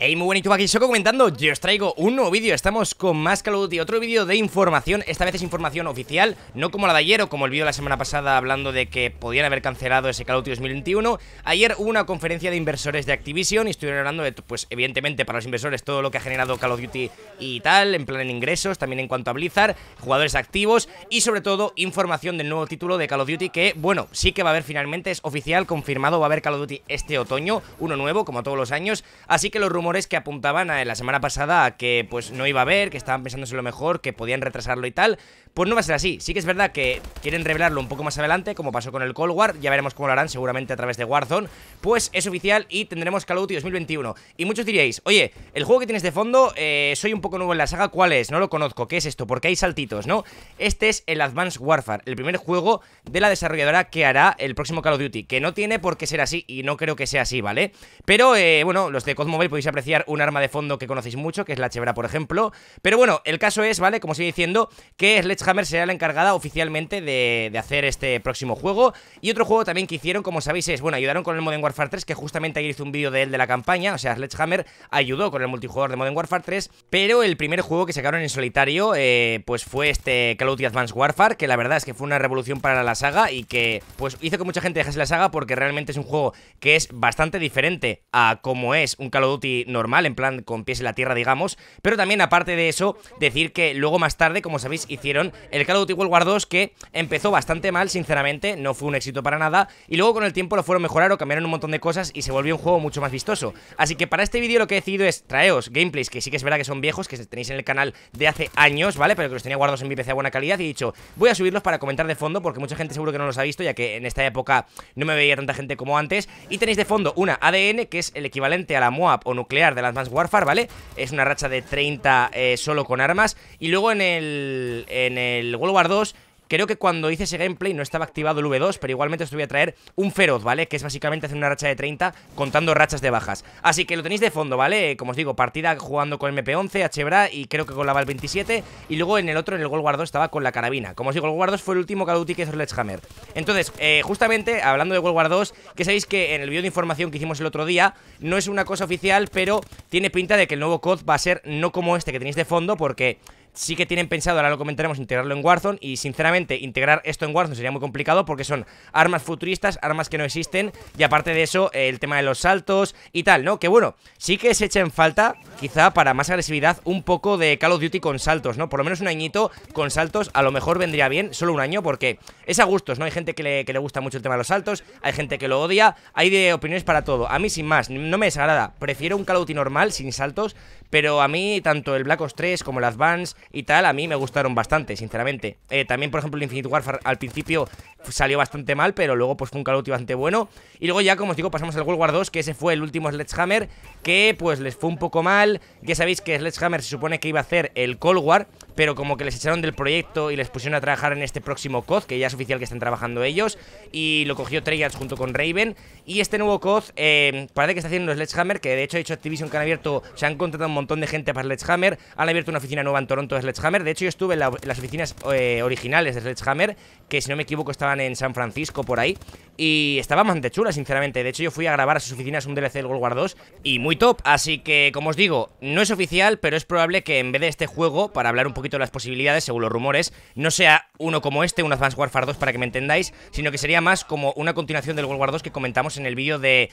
Hey, muy buen aquí, Soco comentando, yo os traigo un nuevo vídeo, estamos con más Call of Duty, otro vídeo de información, esta vez es información oficial, no como la de ayer o como el vídeo de la semana pasada hablando de que podían haber cancelado ese Call of Duty 2021, ayer hubo una conferencia de inversores de Activision y estuvieron hablando de, pues evidentemente para los inversores todo lo que ha generado Call of Duty y tal, en plan en ingresos, también en cuanto a Blizzard, jugadores activos y sobre todo información del nuevo título de Call of Duty que, bueno, sí que va a haber finalmente, es oficial, confirmado, va a haber Call of Duty este otoño, uno nuevo como todos los años, así que los rumores que apuntaban a, la semana pasada a que pues no iba a haber, que estaban pensándose lo mejor, que podían retrasarlo y tal. Pues no va a ser así. Sí que es verdad que quieren revelarlo un poco más adelante, como pasó con el Cold War. Ya veremos cómo lo harán, seguramente a través de Warzone. Pues es oficial y tendremos Call of Duty 2021. Y muchos diríais, oye, el juego que tienes de fondo, eh, soy un poco nuevo en la saga, ¿cuál es? No lo conozco, ¿qué es esto? Porque hay saltitos, ¿no? Este es el Advanced Warfare, el primer juego de la desarrolladora que hará el próximo Call of Duty, que no tiene por qué ser así y no creo que sea así, ¿vale? Pero, eh, bueno, los de COD podéis aprender un arma de fondo que conocéis mucho, que es la Chevra, por ejemplo. Pero bueno, el caso es, ¿vale? Como sigue diciendo, que Sledgehammer será la encargada oficialmente de, hacer este próximo juego. Y otro juego también que hicieron, como sabéis, es, bueno, ayudaron con el Modern Warfare 3, que justamente ayer hice un vídeo de él de la campaña, o sea, Sledgehammer ayudó con el multijugador de Modern Warfare 3, pero el primer juego que sacaron en solitario, eh, pues fue este Call of Duty Advanced Warfare, que la verdad es que fue una revolución para la saga y que, pues, hizo que mucha gente dejase la saga porque realmente es un juego que es bastante diferente a como es un Call of Duty normal, en plan con pies en la tierra, digamos. Pero también, aparte de eso, decir que luego más tarde, como sabéis, hicieron el Call of Duty World War 2 que empezó bastante mal, sinceramente, no fue un éxito para nada. Y luego con el tiempo lo fueron mejorar o cambiaron un montón de cosas y se volvió un juego mucho más vistoso. Así que para este vídeo lo que he decidido es traeros gameplays que sí que es verdad que son viejos, que tenéis en el canal de hace años, ¿vale? Pero que los tenía guardados en mi PC a buena calidad y he dicho, voy a subirlos para comentar de fondo porque mucha gente seguro que no los ha visto, ya que en esta época no me veía tanta gente como antes. Y tenéis de fondo una ADN, que es el equivalente a la MOAB o nuclear de las más Warfare, ¿vale? Es una racha de 30 eh, solo con armas. Y luego en el, en el World War 2 Creo que cuando hice ese gameplay no estaba activado el V2, pero igualmente os voy a traer un feroz, ¿vale? Que es básicamente hacer una racha de 30 contando rachas de bajas. Así que lo tenéis de fondo, ¿vale? Eh, como os digo, partida jugando con el MP11, Hbra y creo que con la Val 27. Y luego en el otro, en el Gold War 2, estaba con la carabina. Como os digo, el Gold War 2 fue el último Call of Duty que hizo Entonces, eh, justamente, hablando de Gold War 2, que sabéis que en el vídeo de información que hicimos el otro día, no es una cosa oficial, pero tiene pinta de que el nuevo COD va a ser no como este que tenéis de fondo, porque Sí que tienen pensado, ahora lo comentaremos, integrarlo en Warzone y sinceramente integrar esto en Warzone sería muy complicado porque son armas futuristas, armas que no existen y aparte de eso el tema de los saltos y tal, ¿no? Que bueno, sí que se echa en falta quizá para más agresividad un poco de Call of Duty con saltos, ¿no? Por lo menos un añito con saltos a lo mejor vendría bien, solo un año porque es a gustos, ¿no? Hay gente que le, que le gusta mucho el tema de los saltos, hay gente que lo odia, hay de opiniones para todo. A mí sin más, no me desagrada, prefiero un Call of Duty normal sin saltos, pero a mí tanto el Black Ops 3 como el Advance, y tal, a mí me gustaron bastante, sinceramente. Eh, también, por ejemplo, el Infinite Warfare al principio salió bastante mal, pero luego pues fue un Call of bastante bueno. Y luego ya, como os digo, pasamos al World War 2, que ese fue el último Sledgehammer, que pues les fue un poco mal. Ya sabéis que Sledgehammer se supone que iba a hacer el Cold War, pero como que les echaron del proyecto y les pusieron a trabajar en este próximo COD, que ya es oficial que están trabajando ellos, y lo cogió Treyarch junto con Raven, y este nuevo COD eh, parece que está haciendo Sledgehammer, que de hecho ha hecho Activision que han abierto, se han contratado un montón de gente para Sledgehammer, han abierto una oficina nueva en Toronto de Sledgehammer, de hecho yo estuve en, las oficinas eh, originales de Sledgehammer, que si no me equivoco estaban en San Francisco por ahí, y estaba bastante chula, sinceramente. De hecho, yo fui a grabar a sus oficinas un DLC del World War 2 y muy top. Así que, como os digo, no es oficial, pero es probable que en vez de este juego, para hablar un poquito de las posibilidades, según los rumores, no sea uno como este, un Advanced Warfare 2, para que me entendáis, sino que sería más como una continuación del World War 2 que comentamos en el vídeo de...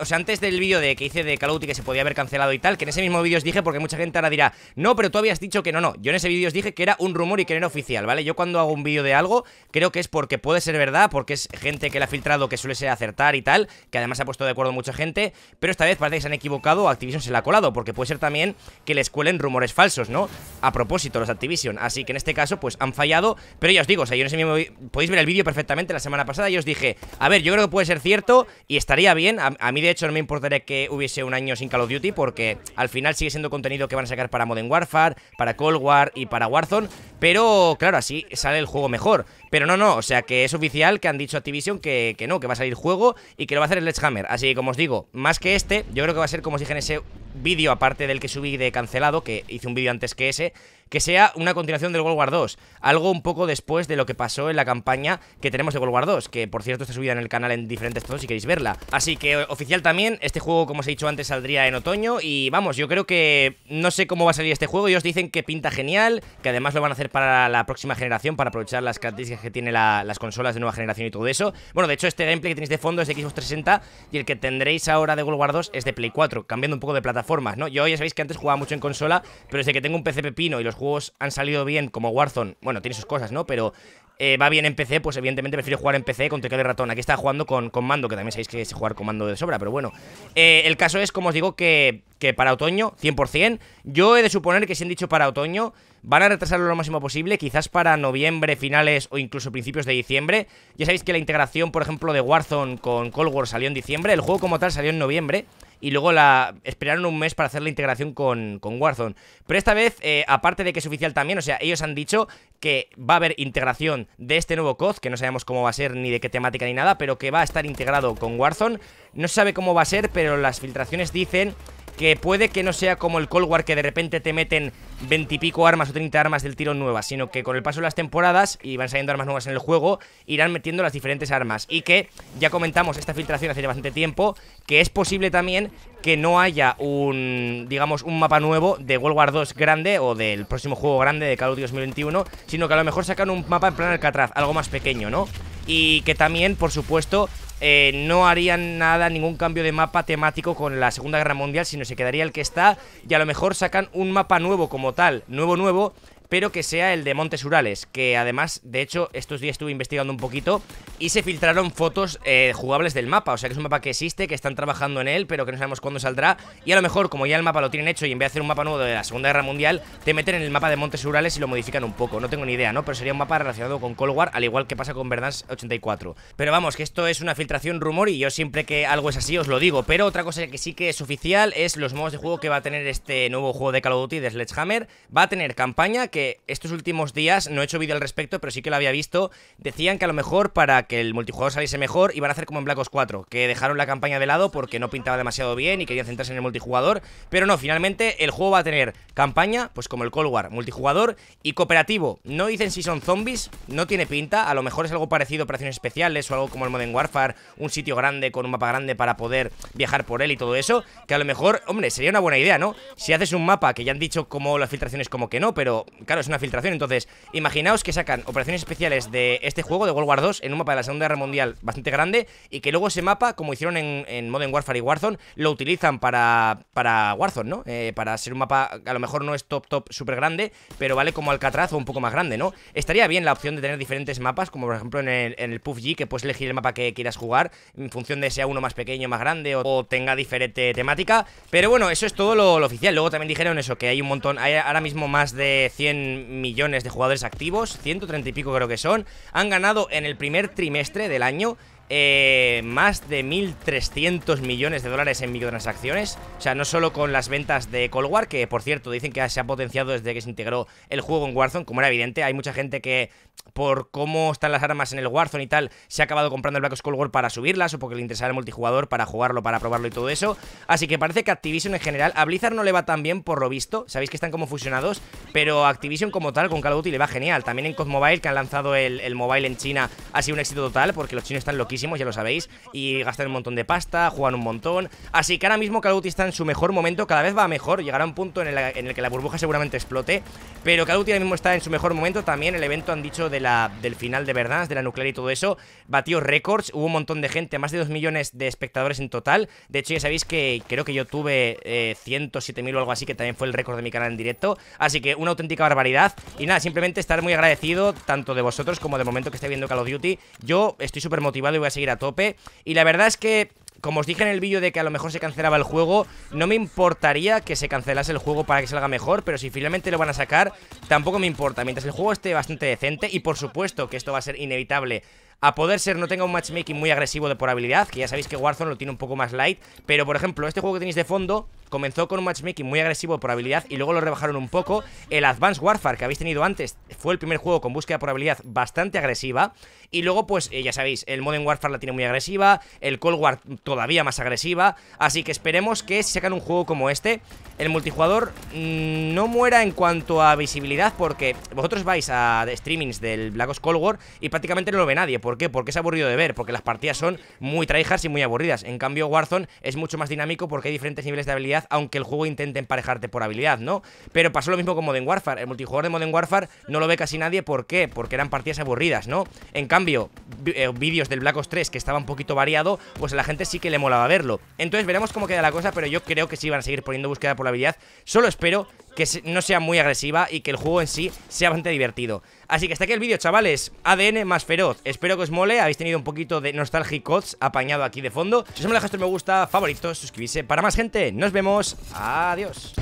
O sea, antes del vídeo de que hice de Call que se podía haber cancelado y tal, que en ese mismo vídeo os dije, porque mucha gente ahora dirá, no, pero tú habías dicho que no, no. Yo en ese vídeo os dije que era un rumor y que no era oficial, ¿vale? Yo cuando hago un vídeo de algo, creo que es porque puede ser verdad, porque es gente que la filtra que suele ser acertar y tal, que además ha puesto de acuerdo mucha gente, pero esta vez parece que se han equivocado, Activision se la ha colado, porque puede ser también que les cuelen rumores falsos, ¿no? A propósito, los Activision, así que en este caso pues han fallado, pero ya os digo, o sea, yo en ese mismo, podéis ver el vídeo perfectamente la semana pasada, yo os dije, a ver, yo creo que puede ser cierto y estaría bien, a, a mí de hecho no me importaría que hubiese un año sin Call of Duty, porque al final sigue siendo contenido que van a sacar para Modern Warfare, para Cold War y para Warzone, pero claro, así sale el juego mejor. Pero no, no, o sea que es oficial que han dicho Activision que, que no, que va a salir juego y que lo va a hacer el Hammer. Así que como os digo, más que este, yo creo que va a ser como si dije en ese vídeo aparte del que subí de cancelado, que hice un vídeo antes que ese, que sea una continuación del World War 2, algo un poco después de lo que pasó en la campaña que tenemos de World War 2, que por cierto está subida en el canal en diferentes tonos si queréis verla. Así que eh, oficial también, este juego como os he dicho antes saldría en otoño y vamos, yo creo que no sé cómo va a salir este juego, y ellos dicen que pinta genial, que además lo van a hacer para la próxima generación, para aprovechar las características que tiene las consolas de nueva generación y todo eso. Bueno, de hecho este gameplay que tenéis de fondo es de Xbox 360 y el que tendréis ahora de World War 2 es de Play 4, cambiando un poco de plataforma formas, ¿no? Yo ya sabéis que antes jugaba mucho en consola, pero desde que tengo un PC pepino y los juegos han salido bien, como Warzone, bueno, tiene sus cosas, ¿no? Pero eh, va bien en PC, pues evidentemente prefiero jugar en PC con teclado de ratón. Aquí estaba jugando con, con mando, que también sabéis que es jugar con mando de sobra, pero bueno. Eh, el caso es, como os digo, que, que para otoño, 100%, yo he de suponer que si han dicho para otoño, van a retrasarlo lo máximo posible, quizás para noviembre, finales o incluso principios de diciembre. Ya sabéis que la integración, por ejemplo, de Warzone con Cold War salió en diciembre, el juego como tal salió en noviembre y luego la esperaron un mes para hacer la integración con, Warzone. Pero esta vez, eh, aparte de que es oficial también, o sea, ellos han dicho que va a haber integración de este nuevo COD, que no sabemos cómo va a ser ni de qué temática ni nada, pero que va a estar integrado con Warzone. No se sabe cómo va a ser, pero las filtraciones dicen que puede que no sea como el Cold War que de repente te meten veintipico armas o 30 armas del tiro nuevas, sino que con el paso de las temporadas y van saliendo armas nuevas en el juego, irán metiendo las diferentes armas. Y que ya comentamos esta filtración hace bastante tiempo, que es posible también que no haya un, digamos, un mapa nuevo de World War 2 grande o del próximo juego grande de Call of Duty 2021, sino que a lo mejor sacan un mapa en plan Alcatraz, algo más pequeño, ¿no? Y que también, por supuesto, eh, no harían nada, ningún cambio de mapa temático con la Segunda Guerra Mundial, sino se quedaría el que está y a lo mejor sacan un mapa nuevo como tal, nuevo nuevo, espero que sea el de Montes Urales, que además, de hecho, estos días estuve investigando un poquito y se filtraron fotos eh, jugables del mapa, o sea que es un mapa que existe, que están trabajando en él, pero que no sabemos cuándo saldrá, y a lo mejor, como ya el mapa lo tienen hecho y en vez de hacer un mapa nuevo de la Segunda Guerra Mundial, te meten en el mapa de Montes Urales y lo modifican un poco, no tengo ni idea, ¿no? Pero sería un mapa relacionado con Cold War, al igual que pasa con Verdansk 84. Pero vamos, que esto es una filtración rumor y yo siempre que algo es así os lo digo, pero otra cosa que sí que es oficial es los modos de juego que va a tener este nuevo juego de Call of Duty de Sledgehammer, va a tener campaña que estos últimos días, no he hecho vídeo al respecto, pero sí que lo había visto, decían que a lo mejor para que el multijugador saliese mejor iban a hacer como en Black Ops 4, que dejaron la campaña de lado porque no pintaba demasiado bien y querían centrarse en el multijugador, pero no, finalmente el juego va a tener campaña, pues como el Cold War, multijugador y cooperativo. No dicen si son zombies, no tiene pinta, a lo mejor es algo parecido a operaciones especiales o algo como el Modern Warfare, un sitio grande con un mapa grande para poder viajar por él y todo eso, que a lo mejor, hombre, sería una buena idea, ¿no? Si haces un mapa, que ya han dicho como las filtraciones como que no, pero claro, es una filtración. Entonces, imaginaos que sacan operaciones especiales de este juego, de World War 2, en un mapa de la Segunda Guerra Mundial bastante grande, y que luego ese mapa, como hicieron en, en Modern Warfare y Warzone, lo utilizan para, para Warzone, ¿no? Eh, para ser un mapa, a lo mejor no es top, top, súper grande, pero vale como Alcatraz o un poco más grande, ¿no? Estaría bien la opción de tener diferentes mapas, como por ejemplo en el, en el PUBG, que puedes elegir el mapa que quieras jugar, en función de sea uno más pequeño, más grande, o, tenga diferente temática. Pero bueno, eso es todo lo, lo oficial. Luego también dijeron eso, que hay un montón, hay ahora mismo más de 100 millones de jugadores activos, 130 y pico creo que son. Han ganado en el primer trimestre del año eh, más de 1.300 millones de dólares en microtransacciones. O sea, no solo con las ventas de Cold War, que por cierto dicen que se ha potenciado desde que se integró el juego en Warzone, como era evidente. Hay mucha gente que por cómo están las armas en el Warzone y tal, se ha acabado comprando el Black Cold War para subirlas o porque le interesaba el multijugador para jugarlo, para probarlo y todo eso. Así que parece que Activision en general, a Blizzard no le va tan bien por lo visto, sabéis que están como fusionados, pero Activision como tal con Call of Duty le va genial. También en COD que han lanzado el, mobile en China, ha sido un éxito total porque los chinos están loquísimos, ya lo sabéis, y gastan un montón de pasta, juegan un montón. Así que ahora mismo Call of Duty está en su mejor momento, cada vez va mejor, llegará un punto en el, en el que la burbuja seguramente explote, pero Call of Duty ahora mismo está en su mejor momento, también el evento han dicho de la, del final de verdad, de la nuclear y todo eso, batió récords, hubo un montón de gente, más de 2 millones de espectadores en total. De hecho, ya sabéis que creo que yo tuve eh, 107.000 o algo así, que también fue el récord de mi canal en directo. Así que una auténtica barbaridad. Y nada, simplemente estar muy agradecido tanto de vosotros como del momento que esté viendo Call of Duty. Yo estoy súper motivado y voy a seguir a tope. Y la verdad es que como os dije en el vídeo de que a lo mejor se cancelaba el juego, no me importaría que se cancelase el juego para que salga mejor, pero si finalmente lo van a sacar, tampoco me importa. Mientras el juego esté bastante decente, y por supuesto que esto va a ser inevitable a poder ser no tenga un matchmaking muy agresivo de por habilidad, que ya sabéis que Warzone lo tiene un poco más light, pero por ejemplo, este juego que tenéis de fondo comenzó con un matchmaking muy agresivo por habilidad y luego lo rebajaron un poco. El Advanced Warfare que habéis tenido antes fue el primer juego con búsqueda por habilidad bastante agresiva. Y luego, pues eh, ya sabéis, el Modern Warfare la tiene muy agresiva, el Cold War todavía más agresiva. Así que esperemos que si sacan un juego como este, el multijugador mm, no muera en cuanto a visibilidad porque vosotros vais a streamings del Black Ops Cold War y prácticamente no lo ve nadie. ¿Por qué? Porque es aburrido de ver, porque las partidas son muy traijas y muy aburridas. En cambio, Warzone es mucho más dinámico porque hay diferentes niveles de habilidad aunque el juego intente emparejarte por habilidad, ¿no? Pero pasó lo mismo con Modern Warfare. El multijugador de Modern Warfare no lo ve casi nadie. ¿Por qué? Porque eran partidas aburridas, ¿no? En cambio, eh, vídeos del Black Ops 3 que estaba un poquito variado, pues a la gente sí que le molaba verlo. Entonces veremos cómo queda la cosa, pero yo creo que sí van a seguir poniendo búsqueda por la habilidad. Solo espero que no sea muy agresiva y que el juego en sí sea bastante divertido. Así que hasta aquí el vídeo, chavales. ADN más feroz. Espero que os mole. Habéis tenido un poquito de Nostalgic apañado aquí de fondo. Si os me dejaste un me gusta, favoritos, suscribirse para más gente. Nos vemos. Adiós.